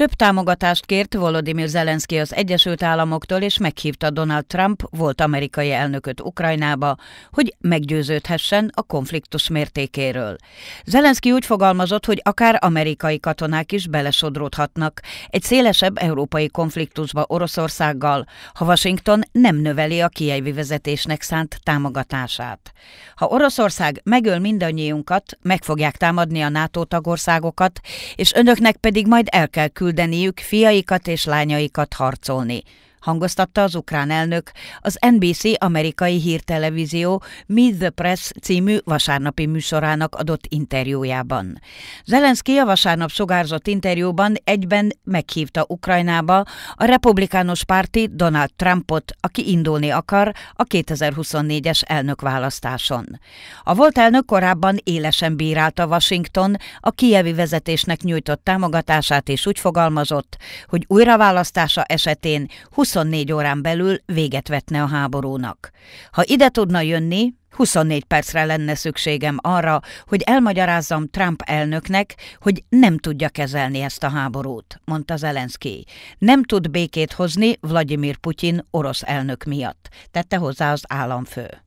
Több támogatást kért Volodymyr Zelenszky az Egyesült Államoktól, és meghívta Donald Trump volt amerikai elnököt Ukrajnába, hogy meggyőződhessen a konfliktus mértékéről. Zelenszky úgy fogalmazott, hogy akár amerikai katonák is belesodródhatnak egy szélesebb európai konfliktusba Oroszországgal, ha Washington nem növeli a kiejvi vezetésnek szánt támogatását. Ha Oroszország megöl mindannyiunkat, meg fogják támadni a NATO tagországokat, és önöknek pedig majd el kell küldeni küldeniük fiaikat és lányaikat harcolni, hangoztatta az ukrán elnök az NBC amerikai hírtelevízió Meet the Press című vasárnapi műsorának adott interjújában. Zelenszky a vasárnap sugárzott interjúban egyben meghívta Ukrajnába a republikánus párti Donald Trumpot, aki indulni akar a 2024-es elnökválasztáson. A volt elnök korábban élesen bírálta Washington a kievi vezetésnek nyújtott támogatását és úgy fogalmazott, hogy újraválasztása esetén 20 24 órán belül véget vetne a háborúnak. Ha ide tudna jönni, 24 percre lenne szükségem arra, hogy elmagyarázzam Trump elnöknek, hogy nem tudja kezelni ezt a háborút, mondta Zelenszky. Nem tud békét hozni Vladimir Putyin orosz elnök miatt, tette hozzá az államfő.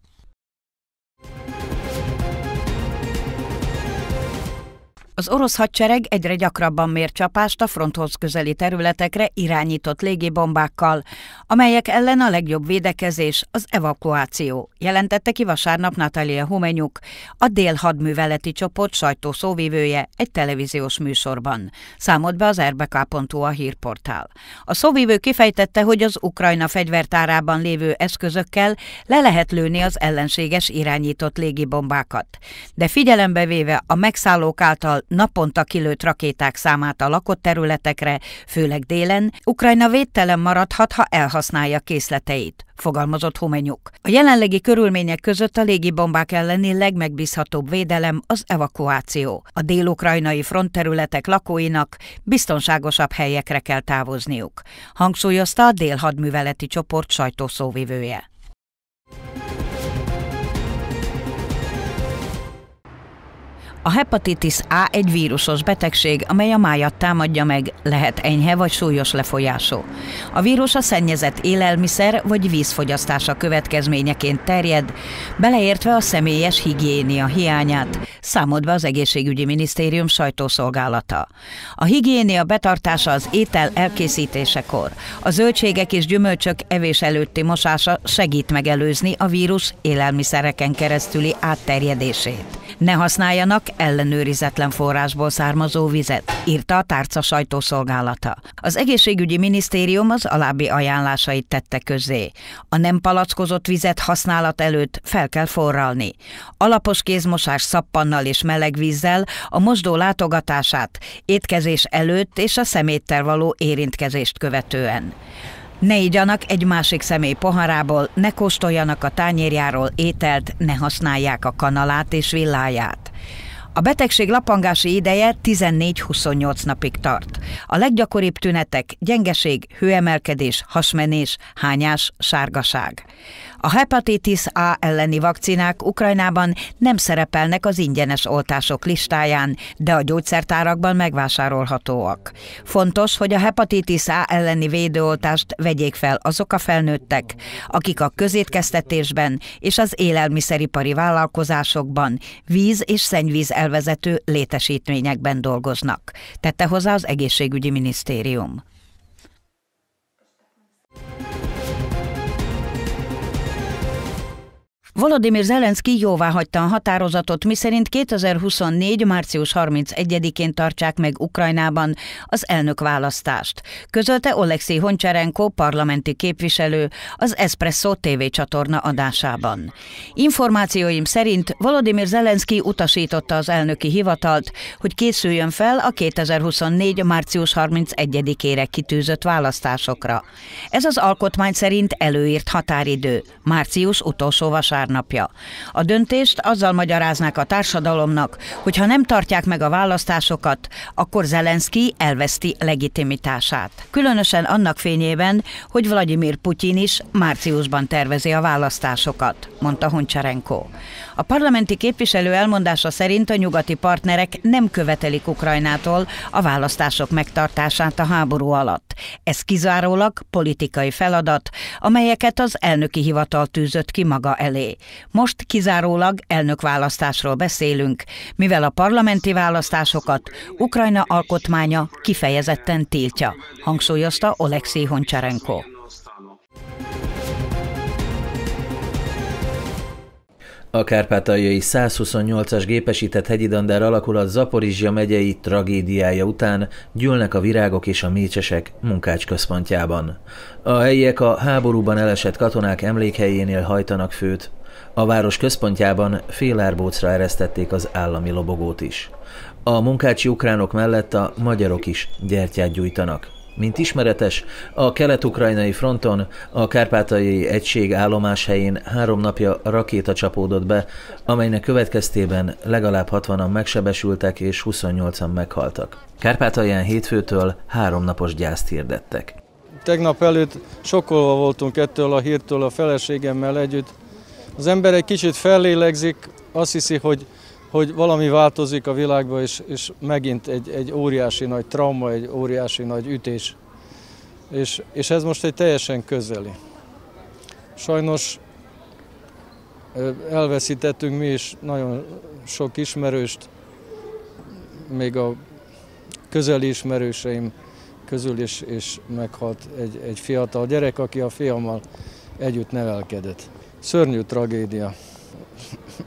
Az orosz hadsereg egyre gyakrabban mér csapást a fronthoz közeli területekre irányított légibombákkal, amelyek ellen a legjobb védekezés az evakuáció, jelentette ki vasárnap Natalia Homenyuk, a dél hadműveleti csoport sajtószóvivője egy televíziós műsorban. Számolt be az rbk.hu a hírportál. A szóvivő kifejtette, hogy az Ukrajna fegyvertárában lévő eszközökkel le lehet lőni az ellenséges irányított légibombákat. De figyelembe véve a megszállók által naponta kilőtt rakéták számát a lakott területekre, főleg délen, Ukrajna védtelen maradhat, ha elhasználja készleteit, fogalmazott Homenyuk. A jelenlegi körülmények között a légibombák elleni legmegbízhatóbb védelem az evakuáció. A dél-ukrajnai frontterületek lakóinak biztonságosabb helyekre kell távozniuk, hangsúlyozta a délhadműveleti csoport sajtószóvivője. A hepatitis A egy vírusos betegség, amely a májat támadja meg, lehet enyhe vagy súlyos lefolyású. A vírus a szennyezett élelmiszer vagy vízfogyasztása következményeként terjed, beleértve a személyes higiénia hiányát, számodva az Egészségügyi Minisztérium sajtószolgálata. A higiénia betartása az étel elkészítésekor, a zöldségek és gyümölcsök evés előtti mosása segít megelőzni a vírus élelmiszereken keresztüli átterjedését. Ne használjanak ellenőrizetlen forrásból származó vizet, írta a tárca sajtószolgálata. Az egészségügyi minisztérium az alábbi ajánlásait tette közé. A nem palackozott vizet használat előtt fel kell forralni. Alapos kézmosás szappannal és meleg vízzel, a mosdó látogatását, étkezés előtt és a szeméttel való érintkezést követően. Ne igyanak egy másik személy poharából, ne kóstoljanak a tányérjáról ételt, ne használják a kanalát és villáját. A betegség lapangási ideje 14-28 napig tart. A leggyakoribb tünetek gyengeség, hőemelkedés, hasmenés, hányás, sárgaság. A hepatitis A elleni vakcinák Ukrajnában nem szerepelnek az ingyenes oltások listáján, de a gyógyszertárakban megvásárolhatóak. Fontos, hogy a hepatitis A elleni védőoltást vegyék fel azok a felnőttek, akik a közétkeztetésben és az élelmiszeripari vállalkozásokban, víz és szennyvíz elvezető létesítményekben dolgoznak, tette hozzá az egészségügyi minisztérium. Volodymyr Zelenszky jóvá hagyta a határozatot, miszerint 2024. március 31-én tartsák meg Ukrajnában az elnök választást, közölte Oleksij Honcserenko, parlamenti képviselő az Espresso TV csatorna adásában. Információim szerint Volodymyr Zelenszky utasította az elnöki hivatalt, hogy készüljön fel a 2024. március 31-ére kitűzött választásokra. Ez az alkotmány szerint előírt határidő, március utolsó vasárnap pár napja. A döntést azzal magyaráznák a társadalomnak, hogy ha nem tartják meg a választásokat, akkor Zelenszky elveszti legitimitását. Különösen annak fényében, hogy Vladimir Putyin is márciusban tervezi a választásokat, mondta Honcsarenko. A parlamenti képviselő elmondása szerint a nyugati partnerek nem követelik Ukrajnától a választások megtartását a háború alatt. Ez kizárólag politikai feladat, amelyeket az elnöki hivatal tűzött ki maga elé. Most kizárólag elnökválasztásról beszélünk, mivel a parlamenti választásokat Ukrajna alkotmánya kifejezetten tiltja, hangsúlyozta Oleksij Honcsarenko. A kárpátaljai 128-as gépesített hegyidandár alakulat Zaporizsia megyei tragédiája után gyűlnek a virágok és a mécsesek munkács központjában. A helyiek a háborúban elesett katonák emlékhelyénél hajtanak főt, a város központjában fél árbócra eresztették az állami lobogót is. A munkácsi ukránok mellett a magyarok is gyertyát gyújtanak. Mint ismeretes, a kelet-ukrajnai fronton a kárpátaljai egység állomás helyén három napja rakéta csapódott be, amelynek következtében legalább 60-an megsebesültek és 28-an meghaltak. Kárpátalján hétfőtől háromnapos gyászt hirdettek. Tegnap előtt sokkolva voltunk ettől a hírtől a feleségemmel együtt, az ember egy kicsit fellélegzik, azt hiszi, hogy, hogy valami változik a világban, és, és megint egy, egy óriási nagy trauma, egy óriási nagy ütés. És, és ez most egy teljesen közeli. Sajnos elveszítettünk mi is nagyon sok ismerőst, még a közeli ismerőseim közül is, és meghalt egy, egy fiatal gyerek, aki a fiammal együtt nevelkedett. Szörnyű tragédia.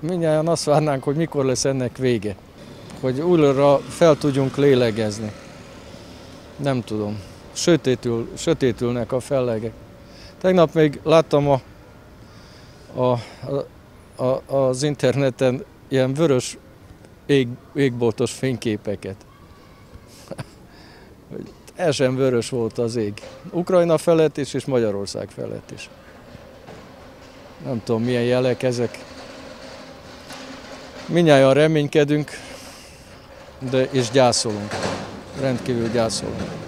Mindjárt azt várnánk, hogy mikor lesz ennek vége, hogy újra fel tudjunk lélegezni. Nem tudom. Sötétül, sötétülnek a fellegek. Tegnap még láttam a, a, a, az interneten ilyen vörös ég, égboltos fényképeket. Esen vörös volt az ég. Ukrajna felett is, és Magyarország felett is nem tudom milyen jelek ezek. Minnyáján reménykedünk, de és gyászolunk. Rendkívül gyászolunk.